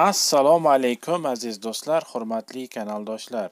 assalomu alaykum aziz do'stlar hurmatli kanaldoshlar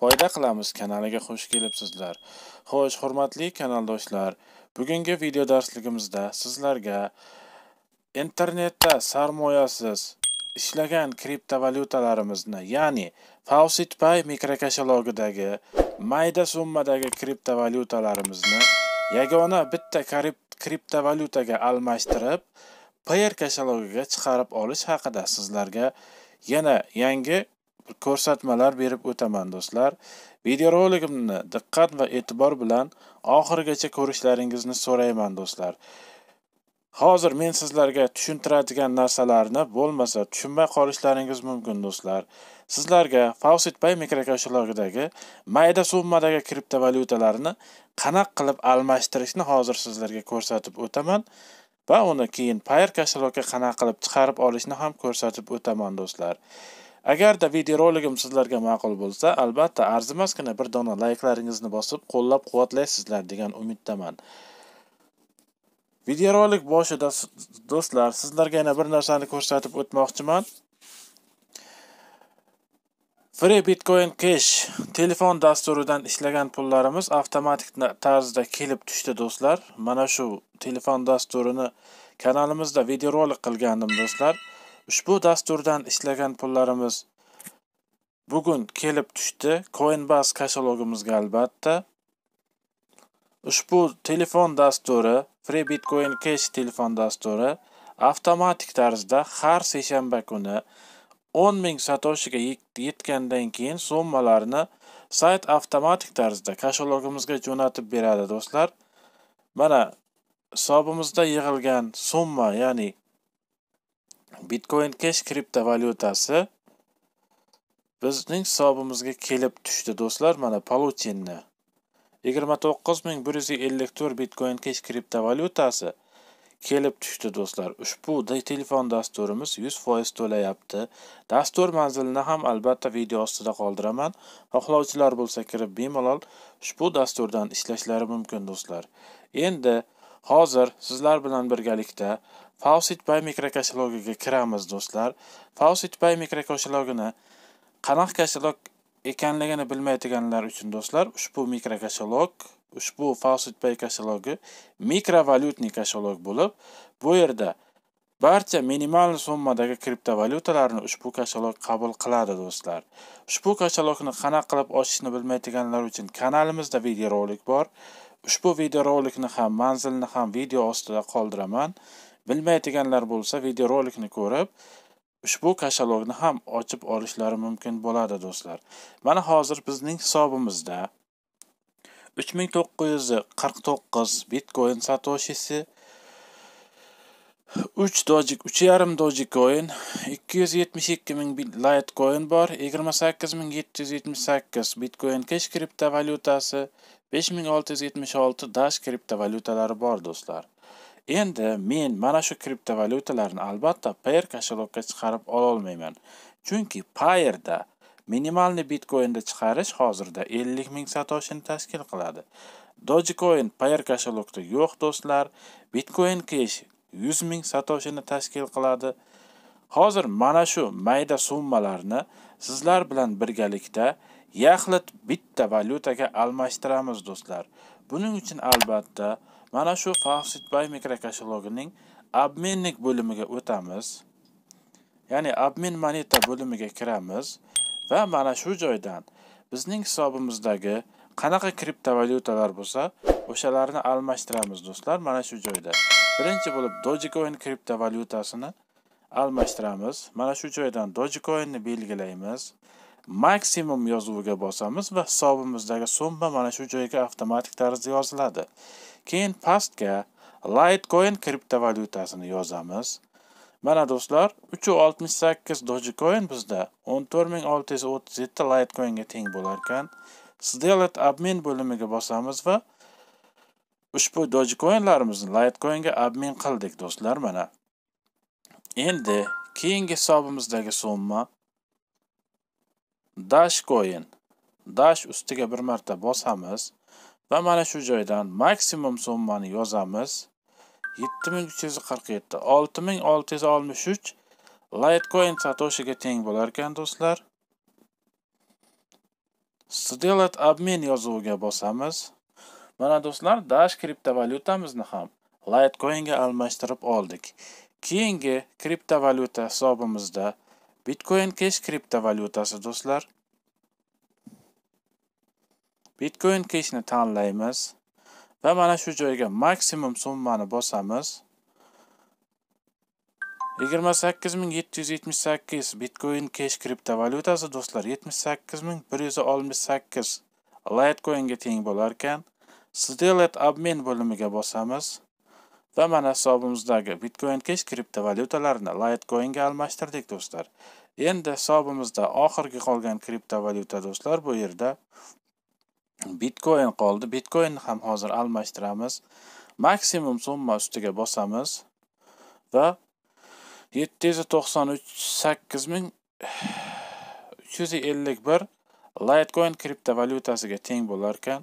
foyda qilamiz kanaliga xush kelibsizlar xo'sh hurmatli kanaldoshlar bugungi video darsligimizda sizlarga internetda sarmoyasiz ishlagan kriptovalyutalarimizni ya'ni faucitpay mikrokashalogidagi mayda summadagi kriptovalyutalarimizni yagona bitta kriptovalyutaga almashtirib player kashalogiga chiqarib olish haqida sizlarga yana yangi ko'rsatmalar berib o'taman do'stlar videorolikimni diqqat va e'tibor bilan oxirigacha ko'rishlaringizni so'rayman do'stlar hozir men sizlarga tushuntiradigan narsalarni bo'lmasa tushunmay qolishlaringiz mumkin do'stlar sizlarga faucitpay mikrokoshelogidagi mayda summadagi kriptovalyutalarni qanaqa qilib almashtirishni hozir sizlarga ko'rsatib o'taman va uni keyin payr kashaloqqa qanaqa qilib chiqarib olishni ham ko'rsatib o'taman do'stlar agarda videorolikim sizlarga ma'qul bo'lsa albatta arzimasgina bir dona layklaringizni bosib qo'llab quvvatlaysizlar degan umiddaman videorolik boshida do'stlar sizlarga yana bir narsani ko'rsatib o'tmoqchiman free bitcoin cash telefon dasturidan ishlagan pullarimiz avtomatik tarzda kelib tushdi do'stlar mana shu telefon dasturini kanalimizda videorolik qilgandim do'stlar ushbu dasturdan ishlagan pullarimiz bugun kelib tushdi coinbase kashalogimizga albatta ushbu telefon dasturi free bitcoin cash telefon dasturi avtomatik tarzda har seshanba kuni 10 ming satoshiga yetgandan keyin summalarni sayt avtomatik tarzda katalogimizga jo'natib beradi do'stlar mana hisobimizda yig'ilgan summa ya'ni bitcoin cash kriptovalyutasi bizning hisobimizga kelib tushdi do'stlar mana полученный yigirma to'qqiz ming bir yuz ellik to'rt bitcoin cash kriptovalyutasi kelib tushdi do'stlar ushbu telefon dasturimiz yuz foiz to'layapti dastur manzilini ham albatta video ostida qoldiraman xohlovchilar bo'lsa kirib bemalol ushbu dasturdan ishlashlari mumkin do'stlar endi hozir sizlar bilan birgalikda fausit pay kiramiz do'stlar fausit pay mikrokashalogini qanaqa kashlog ekanligini bilmaydiganlar uchun do'stlar ushbu mikrokashlog ushbu falsit pay kashalogi mikrovalyutniy kashalog bo'lib bu yerda barcha minimal summadagi kriptovalyutalarni ushbu kashalog qabul qiladi do'stlar ushbu kashalogni qanaqa qilib ochishni bilmaydiganlar uchun kanalimizda videorolik bor ushbu videorolikni ham manzilini ham video ostida qoldiraman bilmaydiganlar bo'lsa videorolikni ko'rib ushbu kashalogni ham ochib olishlari mumkin bo'ladi do'stlar mana hozir bizning hisobimizda 3949 bitcoin satoshisi 3 dojik 3,5 yarim dojik coin ikki yuz light coin bor 28778 bitcoin cash kriptovalyutasi valyutasi 5676 dash kripto valyutalari dash kriptovalyutalari bor do'stlar endi men mana shu kriptovalyutalarni albatta payer kashalokka chiqarib ololmayman chunki payerda minimalni bitcoinni chiqarish hozirda 50 ming satoshini tashkil qiladi dogecoin payer kashelokda yo'q do'stlar bitcoin cash 100 ming satoshini tashkil qiladi hozir mana shu mayda summalarni sizlar bilan birgalikda yaxlit bitta valyutaga almashtiramiz do'stlar buning uchun albatta mana shu by mikrokashalogining obmenlik bo'limiga o'tamiz ya'ni obmen moneta bo'limiga kiramiz va mana shu joydan bizning hisobimizdagi qanaqa kriptovalyutalar bo'lsa o'shalarni almashtiramiz do'stlar mana shu joyda birinchi bo'lib dogecoin kriptovalyutasini almashtiramiz mana shu joydan dogecoinni belgilaymiz maksimum yozuviga bosamiz va hisobimizdagi summa mana shu joyga avtomatik tarzda yoziladi keyin pastga litecoin kriptovalyutasini yozamiz mana do'stlar uch oltmish sakkiz dogecoin bizda o'n to'rt ming olti yuz o'ttiz yetti litecoinga teng bo'larkan admin bo'limiga bosamiz va ushbu dogecoinlarimizni ga abmin qildik do'stlar mana endi keyingi hisobimizdagi summa dashcoin dash ustiga bir marta bosamiz va mana shu joydan maksimum summani yozamiz 7347 6663 Litecoin satoshi ga teng bo'lar ekan litecoin satoshiga teng bo'larkan do'stlar сделать обмен yozuviga bosamiz mana do'stlar dash kriptovalyutamizni ham litecoinga almashtirib oldik keyingi kriptovalyuta hisobimizda bitcoin cash kriptovalyutasi do'stlar bitcoin Cash ni tanlaymiz va mana shu joyga maksimum summani bosamiz 28778 bitcoin cash kriptovalyutasi do'stlar 78168 litecoinga teng bo'lar ekan Stellet обмен bo'limiga bosamiz va mana hisobimizdagi bitcoin cash kriptovalyutalarni litecoinga almashtirdik do'stlar endi hisobimizda oxirgi qolgan kriptovalyuta do'stlar bu yerda bitcoin qoldi bitcoinni ham hozir almashtiramiz maksimum summa ustiga bosamiz va yetti yuz to'qson uch sakkiz ming uch yuz ellik bir litecoin kriptovalyutasiga teng bo'larkan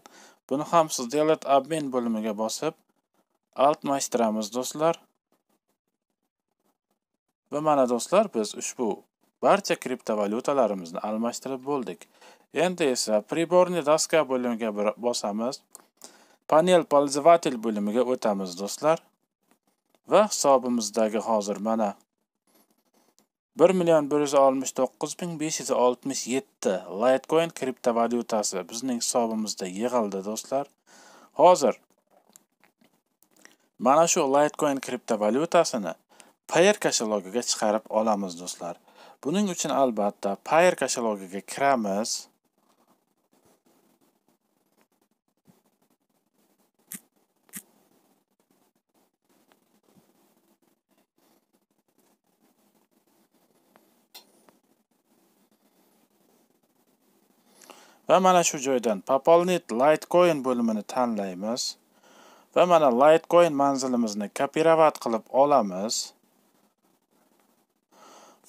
buni ham siz Delete обмен bo'limiga bosib almashtiramiz do'stlar va mana do'stlar biz ushbu barcha kriptovalyutalarimizni almashtirib bo'ldik endi esa priborniy doska bo'limiga bosamiz panel polzovatel bo'limiga o'tamiz do'stlar va hisobimizdagi hozir mana 1.169.567 litecoin kriptovalyutasi bizning hisobimizda yig'ildi do'stlar hozir mana shu litecoin kriptovalyutasini payer kashalogiga chiqarib olamiz do'stlar buning uchun albatta payer kashalogiga kiramiz va mana shu joydan popolnet litecoin bo'limini tanlaymiz va mana litecoin manzilimizni kopirovat qilib olamiz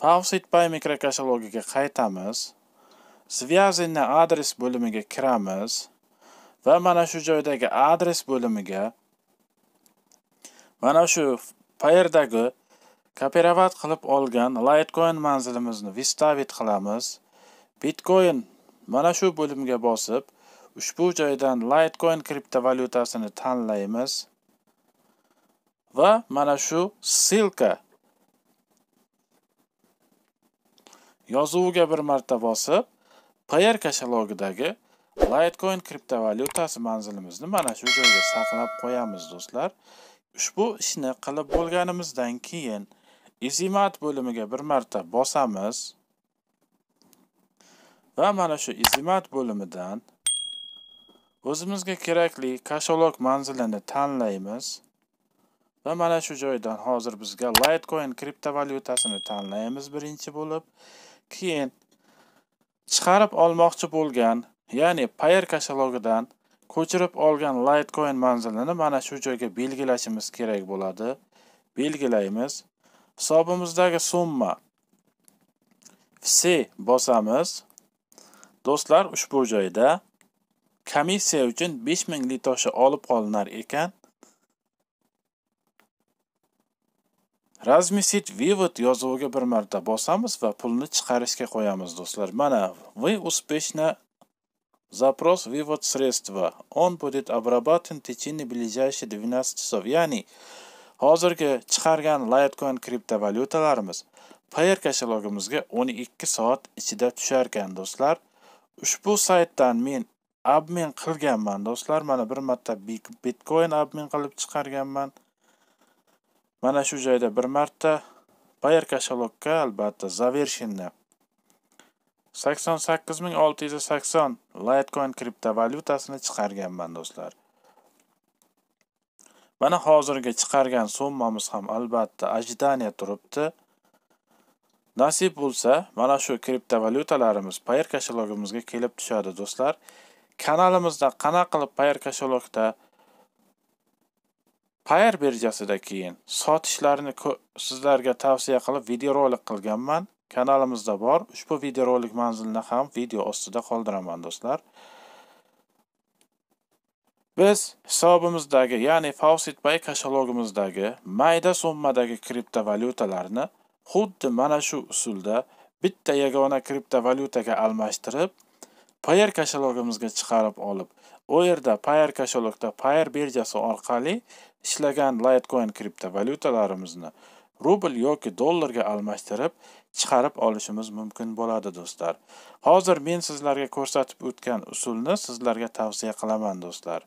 favsit pay mikrokashalogiga qaytamiz связанный adres bo'limiga kiramiz va mana shu joydagi adres bo'limiga mana shu payerdagi kopirovat qilib olgan litecoin manzilimizni vistavit qilamiz bitcoin mana shu bo'limga bosib ushbu joydan litecoin kriptovalyutasini tanlaymiz va mana shu silka yozuviga bir marta bosib pr kashalogidagi litecoin kriptovalyutasi manzilimizni mana shu joyga saqlab qo'yamiz do'stlar ushbu ishni qilib bo'lganimizdan keyin izimat bo'limiga bir marta bosamiz va mana shu izimat bo'limidan o'zimizga kerakli kashalok manzilini tanlaymiz va mana shu joydan hozir bizga litecoin kriptovalyutasini tanlaymiz birinchi bo'lib keyin chiqarib olmoqchi bo'lgan ya'ni payer kashalogidan ko'chirib olgan litecoin manzilini mana shu joyga belgilashimiz kerak bo'ladi belgilaymiz hisobimizdagi summa vse bosamiz do'stlar ushbu joyda komissiya uchun 5000 litosha olib qolinar ekan razmisit vivod yozuviga bir marta bosamiz va pulni chiqarishga qo'yamiz do'stlar mana вы успешно запрос вывод средства он будет обработан в течение ближайших 12 часов ya'ni hozirgi chiqargan litecoin kriptovalyutalarimiz payer kashalogimizga 12 soat ichida ekan do'stlar ushbu saytdan men abmen qilganman do'stlar mana bir marta bitcoin abmen qilib chiqarganman mana shu joyda bir marta bayer kashalokka albatta завершенni sakson sakkiz ming olti yuz sakson litecoin kriptovalyutasini chiqarganman do'stlar mana hozirgi chiqargan summamiz ham albatta ajdaniya turibdi nasib bo'lsa mana shu kriptovalyutalarimiz payer kashalogimizga kelib tushadi do'stlar kanalimizda qanaqa qilib payer kashalogda payer birjasida keyin sotishlarni sizlarga tavsiya qilib videorolik qilganman kanalimizda bor ushbu videorolik manzilini ham video ostida qoldiraman do'stlar biz hisobimizdagi ya'ni faucet pay kashalogimizdagi mayda summadagi kriptovalyutalarni xuddi mana shu usulda bitta yagona kriptovalyutaga almashtirib payer kashalogimizga chiqarib olib u yerda payer kashalogda payer birjasi orqali ishlagan litecoin kriptovalyutalarimizni rubl yoki dollarga almashtirib chiqarib olishimiz mumkin bo'ladi do'stlar hozir men sizlarga ko'rsatib o'tgan usulni sizlarga tavsiya qilaman do'stlar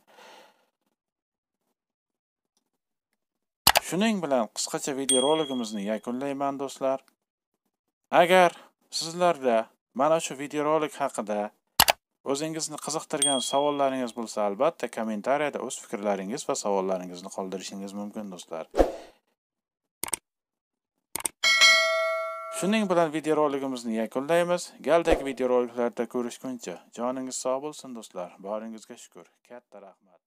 shuning bilan qisqacha videoroligimizni yakunlayman do'stlar agar sizlarda mana shu videorolik haqida o'zingizni qiziqtirgan savollaringiz bo'lsa albatta kommentariyada o'z fikrlaringiz va savollaringizni qoldirishingiz mumkin do'stlar shuning bilan videoroligimizni yakunlaymiz galdagi videoroliklarda ko'rishguncha joningiz sog' bo'lsin do'stlar boringizga shukur katta rahmat